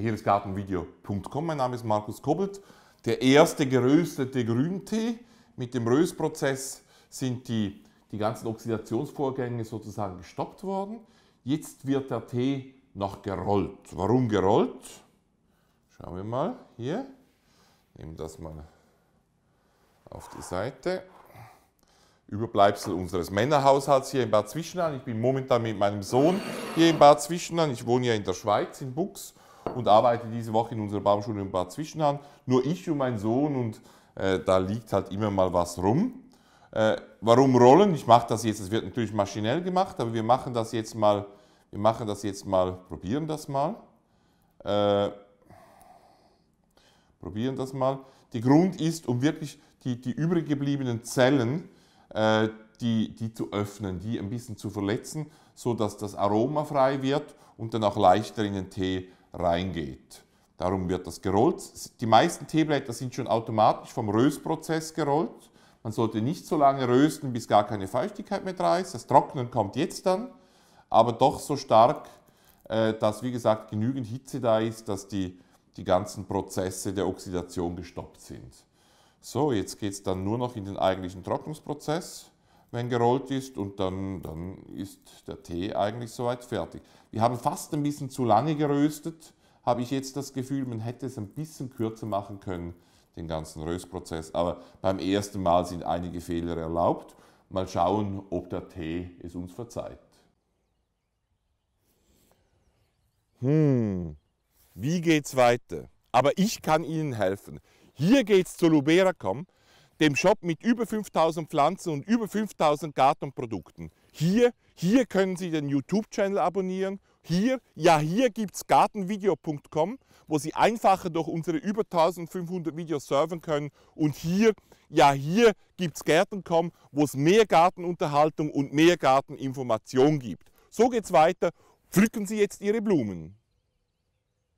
hier ist gartenvideo.com. Mein Name ist Markus Kobbelt. Der erste geröstete Grüntee mit dem Röstprozess sind die, die ganzen Oxidationsvorgänge sozusagen gestoppt worden. Jetzt wird der Tee noch gerollt. Warum gerollt? Schauen wir mal hier. Nehmen das mal auf die Seite. Überbleibsel unseres Männerhaushalts hier in Bad Zwischenahn. Ich bin momentan mit meinem Sohn hier in Bad Zwischenahn. Ich wohne ja in der Schweiz, in Buchs und arbeite diese Woche in unserer Baumschule in Bad Zwischenhahn. Nur ich und mein Sohn und äh, da liegt halt immer mal was rum. Äh, warum rollen? Ich mache das jetzt, das wird natürlich maschinell gemacht, aber wir machen das jetzt mal, wir machen das jetzt mal, probieren das mal. Äh, probieren das mal. Der Grund ist, um wirklich die, die übrig gebliebenen Zellen, äh, die, die zu öffnen, die ein bisschen zu verletzen, sodass das Aroma frei wird und dann auch leichter in den Tee reingeht. Darum wird das gerollt. Die meisten Teeblätter sind schon automatisch vom Röstprozess gerollt. Man sollte nicht so lange rösten, bis gar keine Feuchtigkeit mehr da ist. Das Trocknen kommt jetzt dann, aber doch so stark, äh, dass, wie gesagt, genügend Hitze da ist, dass die, die ganzen Prozesse der Oxidation gestoppt sind. So, jetzt geht es dann nur noch in den eigentlichen Trocknungsprozess wenn gerollt ist und dann, dann ist der Tee eigentlich soweit fertig. Wir haben fast ein bisschen zu lange geröstet, habe ich jetzt das Gefühl, man hätte es ein bisschen kürzer machen können, den ganzen Röstprozess. Aber beim ersten Mal sind einige Fehler erlaubt. Mal schauen, ob der Tee es uns verzeiht. Hm, wie geht's weiter? Aber ich kann Ihnen helfen. Hier geht's zu Luberacom dem Shop mit über 5000 Pflanzen und über 5000 Gartenprodukten. Hier, hier können Sie den YouTube-Channel abonnieren. Hier, ja hier gibt es gartenvideo.com, wo Sie einfacher durch unsere über 1500 Videos surfen können. Und hier, ja hier gibt es Gärten.com, wo es mehr Gartenunterhaltung und mehr Garteninformation gibt. So geht's weiter. Pflücken Sie jetzt Ihre Blumen.